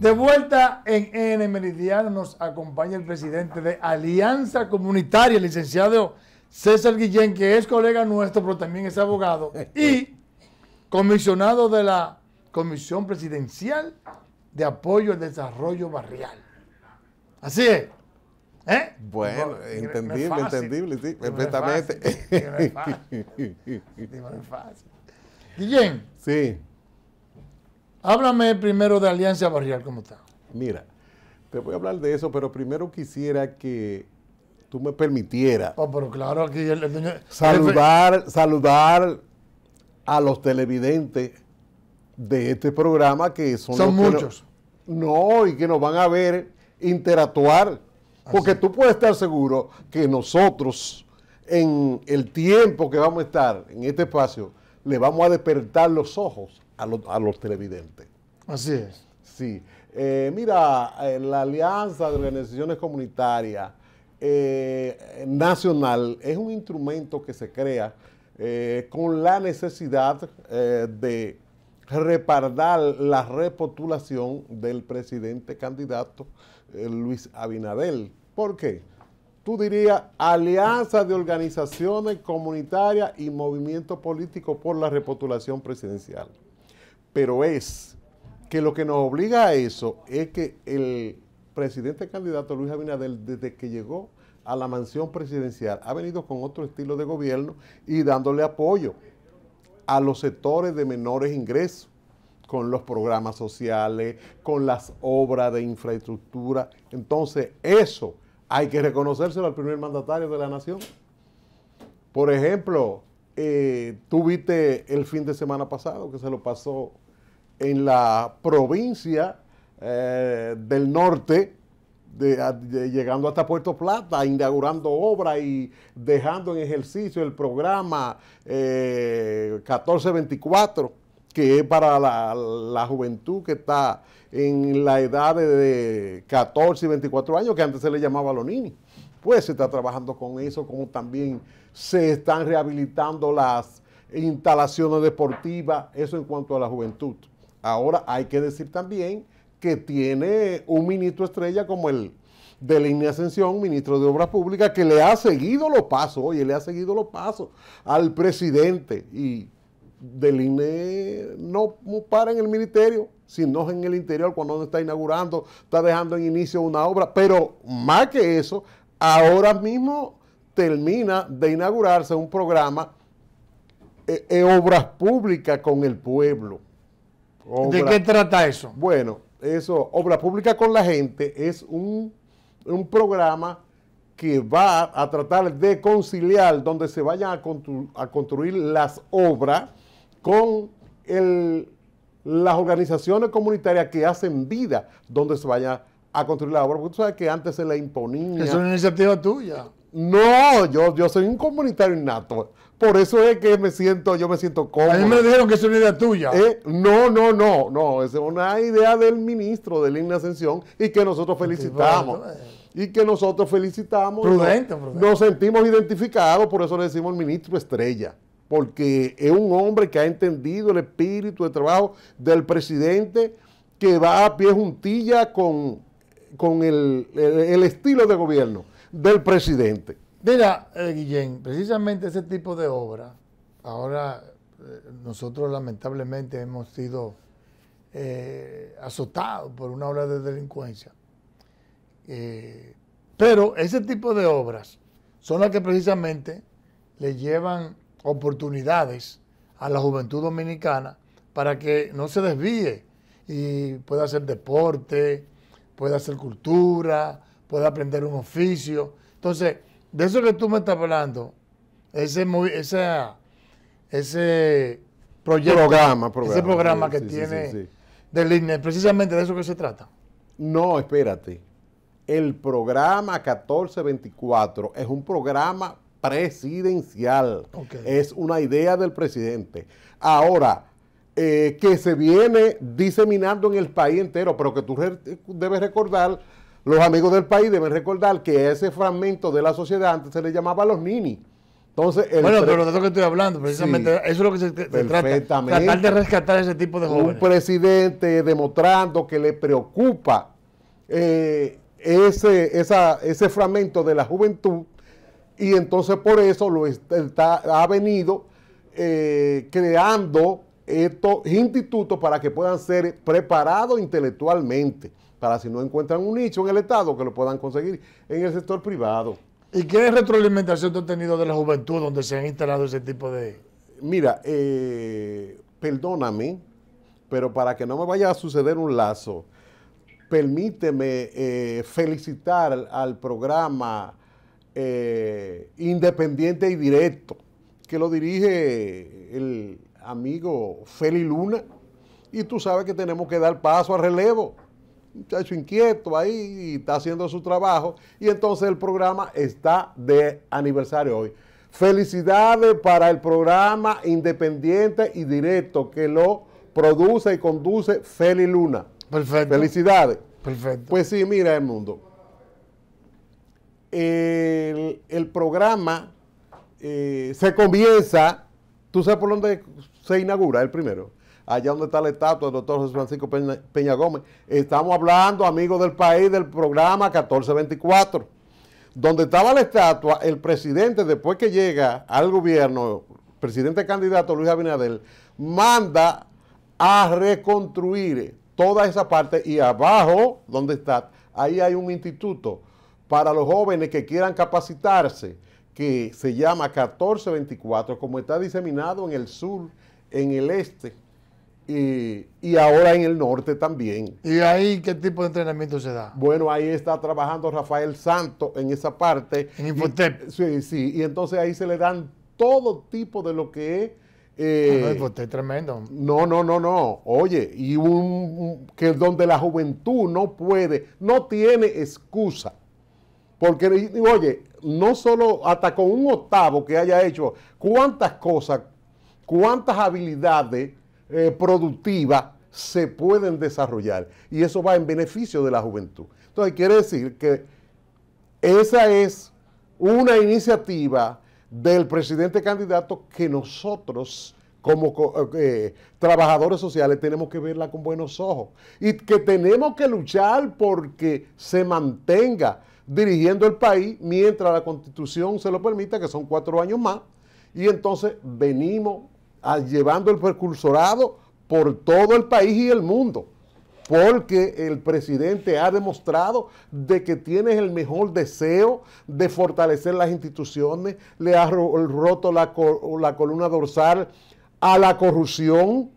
De vuelta en N Meridiano nos acompaña el presidente de Alianza Comunitaria, el licenciado César Guillén, que es colega nuestro, pero también es abogado y comisionado de la Comisión Presidencial de Apoyo al Desarrollo Barrial. Así es. ¿eh? Bueno, entendible, entendible, sí, perfectamente. Guillén. Sí. Háblame primero de Alianza Barrial, ¿cómo está? Mira, te voy a hablar de eso, pero primero quisiera que tú me permitieras. Oh, pero claro, aquí el, Saludar, a los televidentes de este programa que son. muchos. no, y que nos van a ver interactuar. Ah, porque tú puedes estar seguro que nosotros, en el tiempo que vamos a estar en este espacio, le vamos a despertar los ojos a, los televidentes. Así es. Sí. Eh, mira, la alianza de organizaciones comunitarias eh, nacional es un instrumento que se crea eh, con la necesidad de repardar la repotulación del presidente candidato Luis Abinadel. ¿Por qué? Tú dirías alianza de organizaciones comunitarias y movimiento político por la repotulación presidencial pero es que lo que nos obliga a eso es que el presidente candidato Luis Abinader, desde que llegó a la mansión presidencial, ha venido con otro estilo de gobierno y dándole apoyo a los sectores de menores ingresos, con los programas sociales, con las obras de infraestructura. Entonces, eso hay que reconocérselo al primer mandatario de la nación. Por ejemplo, tuviste eh, tú viste el fin de semana pasado que se lo pasó en la provincia eh, del norte, llegando hasta Puerto Plata, inaugurando obra y dejando en ejercicio el programa eh, 1424, que es para la, juventud que está en la edad de, 14 y 24 años, que antes se le llamaba Lonini. Pues se está trabajando con eso, como también se están rehabilitando las instalaciones deportivas, eso en cuanto a la juventud. Ahora hay que decir también que tiene un ministro estrella como el de INE Ascensión, ministro de Obras Públicas, que le ha seguido los pasos, oye, le ha seguido los pasos al presidente y del INE no para en el ministerio, sino en el interior cuando está inaugurando, está dejando en inicio una obra, pero más que eso, ahora mismo termina de inaugurarse un programa de eh, eh, Obras Públicas con el pueblo ¿De qué trata eso? Bueno, eso, Obra Pública con la Gente es un, programa que va a tratar de conciliar donde se vayan a, construir las obras con las organizaciones comunitarias que hacen vida donde se vaya a construir la obras, Porque tú sabes que antes se la imponía. Es una iniciativa tuya. No, yo, yo soy un comunitario innato. Por eso es que me siento, yo me siento cómodo. A mí me dijeron que es una idea tuya. ¿Eh? no, no, no, no. Es una idea del ministro de Lina Ascensión y que nosotros felicitamos. Y que nosotros felicitamos. Prudente, nos, sentimos identificados, por eso le decimos el ministro estrella. Porque es un hombre que ha entendido el espíritu de trabajo del presidente, que va a pie juntilla con, con el estilo de gobierno del presidente. Mira, eh, Guillén, precisamente ese tipo de obra, ahora eh, nosotros lamentablemente hemos sido eh, azotados por una ola de delincuencia. pero ese tipo de obras son las que precisamente le llevan oportunidades a la juventud dominicana para que no se desvíe y pueda hacer deporte, pueda hacer cultura, pueda aprender un oficio. Entonces, de eso que tú me estás hablando, ese, ese proyecto, programa, ese programa que tiene del INE, precisamente de eso que se trata. No, espérate. El programa 1424 es un programa presidencial. Es una idea del presidente. Ahora, eh, que se viene diseminando en el país entero, pero que tú debes recordar los amigos del país deben recordar que ese fragmento de la sociedad antes se le llamaba los nini. Entonces, bueno, pero de lo que estoy hablando, precisamente, eso es lo que se, trata. Tratar de rescatar ese tipo de jóvenes. Un presidente demostrando que le preocupa eh, ese, esa, ese fragmento de la juventud y entonces por eso lo está, ha venido eh, creando estos institutos para que puedan ser preparados intelectualmente, para si no encuentran un nicho en el Estado, que lo puedan conseguir en el sector privado. ¿Y qué retroalimentación tú has tenido de la juventud donde se han instalado ese tipo de...? Mira, eh, perdóname, pero para que no me vaya a suceder un lazo, permíteme eh, felicitar al programa eh, Independiente y Directo, que lo dirige el amigo Feli Luna, y tú sabes que tenemos que dar paso a relevo. Muchacho inquieto ahí y está haciendo su trabajo. Y entonces el programa está de aniversario hoy. Felicidades para el programa independiente y directo que lo produce y conduce Feli Luna. Perfecto. Felicidades. Perfecto. Pues sí, mira el mundo. El, programa eh, se comienza ¿Tú sabes por dónde se inaugura el primero? Allá donde está la estatua del doctor José Francisco Peña, Gómez. Estamos hablando, amigos del país, del programa 1424. Donde estaba la estatua, el presidente, después que llega al gobierno, presidente candidato Luis Abinadel, manda a reconstruir toda esa parte y abajo, donde está, ahí hay un instituto para los jóvenes que quieran capacitarse que se llama 1424, como está diseminado en el sur, en el este y, ahora en el norte también. ¿Y ahí qué tipo de entrenamiento se da? Bueno, ahí está trabajando Rafael Santo en esa parte. En Infotep. sí, sí, y entonces ahí se le dan todo tipo de lo que es eh, ah, no, tremendo. No, no, no, no. Oye, y un, un, que donde la juventud no puede, no tiene excusa porque, oye, no solo hasta con un octavo que haya hecho, cuántas cosas, cuántas habilidades eh, productivas se pueden desarrollar. Y eso va en beneficio de la juventud. Entonces, quiere decir que esa es una iniciativa del presidente candidato que nosotros como eh, trabajadores sociales tenemos que verla con buenos ojos y que tenemos que luchar porque se mantenga dirigiendo el país mientras la constitución se lo permita, que son cuatro años más, y entonces venimos llevando el precursorado por todo el país y el mundo, porque el presidente ha demostrado de que tiene el mejor deseo de fortalecer las instituciones, le ha roto la, columna dorsal a la corrupción,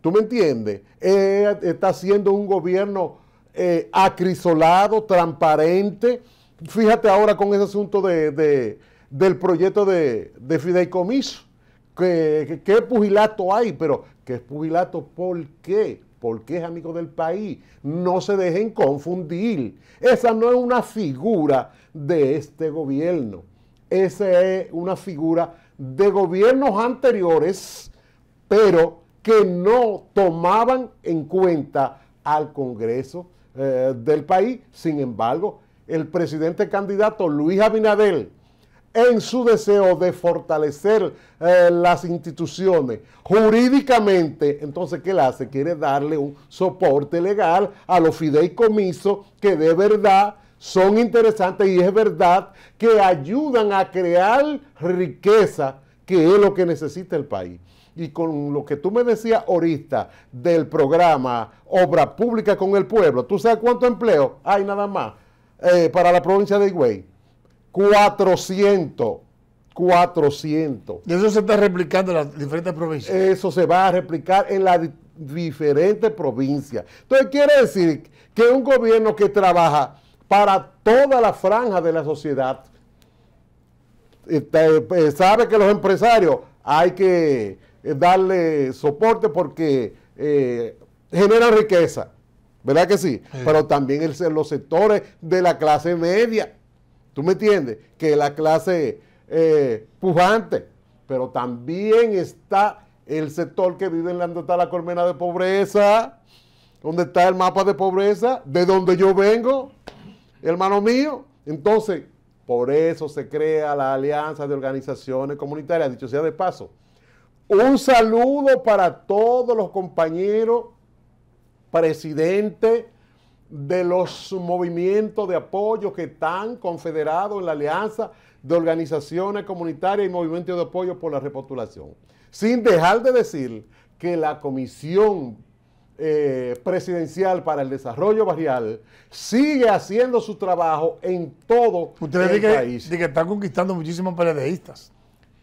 ¿tú me entiendes? Eh, está haciendo un gobierno eh, acrisolado, transparente, fíjate ahora con ese asunto del proyecto de, fideicomiso. ¿Qué, pugilato hay? Pero, ¿qué es pugilato? ¿Por qué? Porque es amigo del país. No se dejen confundir. Esa no es una figura de este gobierno. Esa es una figura de gobiernos anteriores, pero que no tomaban en cuenta al Congreso eh, del país. Sin embargo, el presidente candidato Luis Abinadel, en su deseo de fortalecer eh, las instituciones jurídicamente, entonces, ¿qué le hace? Quiere darle un soporte legal a los fideicomisos que de verdad son interesantes y es verdad que ayudan a crear riqueza, que es lo que necesita el país. Y con lo que tú me decías ahorita del programa Obra Pública con el Pueblo, ¿tú sabes cuánto empleo hay nada más? Eh, para la provincia de Higüey? 400. 400. ¿Y eso se está replicando en las diferentes provincias? Eso se va a replicar en las diferentes provincias. Entonces quiere decir que un gobierno que trabaja para toda la franja de la sociedad, este, eh, sabe que los empresarios hay que eh, darle soporte porque genera riqueza. ¿Verdad que sí? Pero también los sectores de la clase media. ¿Tú me entiendes? Que la clase eh, pujante. Pero también está el sector que vive en la, donde está la colmena de pobreza. donde está el mapa de pobreza? ¿De donde yo vengo? Hermano mío. Entonces, por eso se crea la alianza de organizaciones comunitarias. Dicho sea de paso, un saludo para todos los compañeros presidente de los movimientos de apoyo que están confederados en la alianza de organizaciones comunitarias y movimientos de apoyo por la Repostulación. Sin dejar de decir que la Comisión eh, Presidencial para el Desarrollo Barrial sigue haciendo su trabajo en todo el país. Ustedes que están conquistando muchísimos periodistas.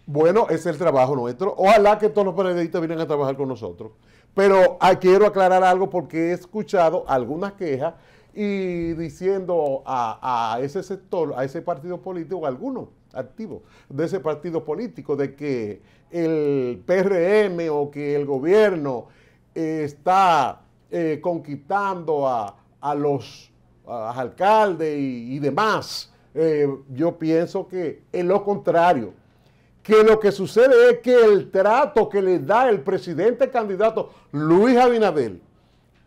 Bueno, es el trabajo nuestro. Ojalá que todos los periodistas vienen a trabajar con nosotros. Pero ah, quiero aclarar algo porque he escuchado algunas quejas y diciendo a, ese sector, a ese partido político, a algunos activos de ese partido político, de que el PRM o que el gobierno está eh, conquistando a, los alcaldes y, demás. Eh, yo pienso que es lo contrario que lo que sucede es que el trato que le da el presidente candidato Luis Abinadel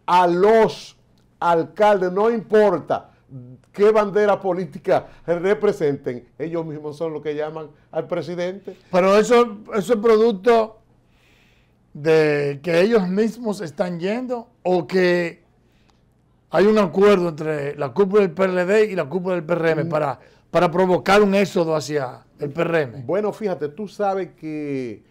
a los alcaldes, no importa qué bandera política representen, ellos mismos son los que llaman al presidente. Pero eso, es producto de que ellos mismos están yendo o que hay un acuerdo entre la cúpula del PLD y la cúpula del PRM mm. para, para provocar un éxodo hacia, el PRM. Bueno, fíjate, tú sabes que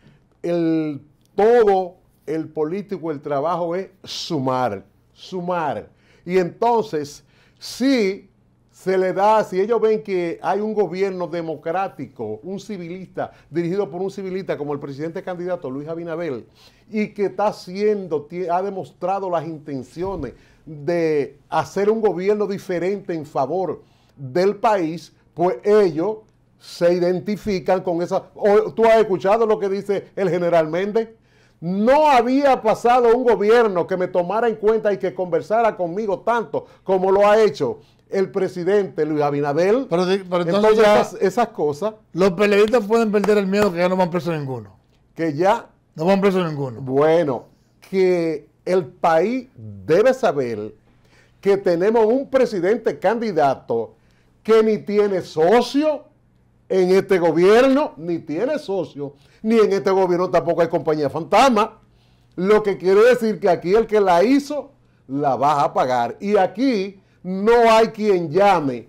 el, todo el político, el trabajo es sumar, sumar. Y entonces, si se le da, si ellos ven que hay un gobierno democrático, un civilista, dirigido por un civilista como el presidente candidato Luis Abinabel, y que está haciendo, ha demostrado las intenciones de hacer un gobierno diferente en favor del país, pues ellos se identifican con esa... ¿Tú has escuchado lo que dice el general Méndez? No había pasado un gobierno que me tomara en cuenta y que conversara conmigo tanto como lo ha hecho el presidente Luis Abinadel. entonces, esas, cosas. Los peleadistas pueden perder el miedo que ya no van preso ninguno. Que ya. No van preso ninguno. Bueno, que el país debe saber que tenemos un presidente candidato que ni tiene socio en este gobierno ni tiene socio, ni en este gobierno tampoco hay compañía fantasma. Lo que quiere decir que aquí el que la hizo, la vas a pagar. Y aquí no hay quien llame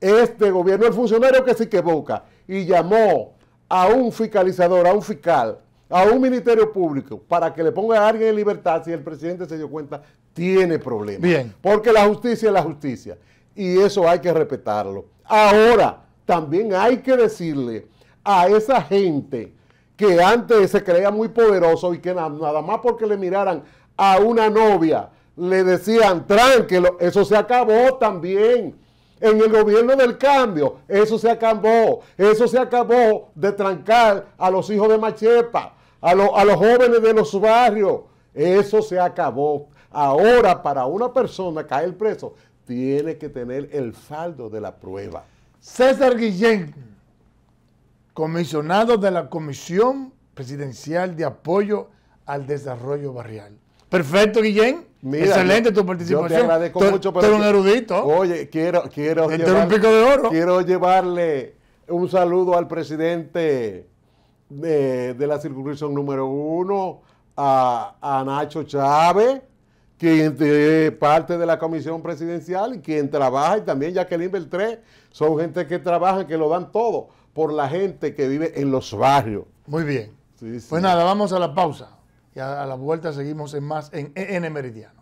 este gobierno, el funcionario que se equivoca y llamó a un fiscalizador, a un fiscal, a un ministerio público para que le ponga a alguien en libertad si el presidente se dio cuenta, tiene problemas. Bien. Porque la justicia es la justicia y eso hay que respetarlo. Ahora, también hay que decirle a esa gente que antes se creía muy poderoso y que nada más porque le miraran a una novia, le decían, tranquilo, eso se acabó también. En el gobierno del cambio, eso se acabó. Eso se acabó de trancar a los hijos de Machepa, a, a los jóvenes de los barrios. Eso se acabó. Ahora, para una persona caer preso, tiene que tener el saldo de la prueba. César Guillén, comisionado de la Comisión Presidencial de Apoyo al Desarrollo Barrial. Perfecto, Guillén. Excelente tu participación. Yo te agradezco mucho. un erudito. Oye, quiero, un pico de oro. quiero llevarle un saludo al presidente eh, de, la circunscripción número uno, a, a Nacho Chávez, quien es parte de la comisión presidencial y quien trabaja, y también Jacqueline Beltré, son gente que trabaja, y que lo dan todo por la gente que vive en los barrios. Muy bien. Pues nada, vamos a la pausa y a, a la vuelta seguimos en más en EN Meridiano.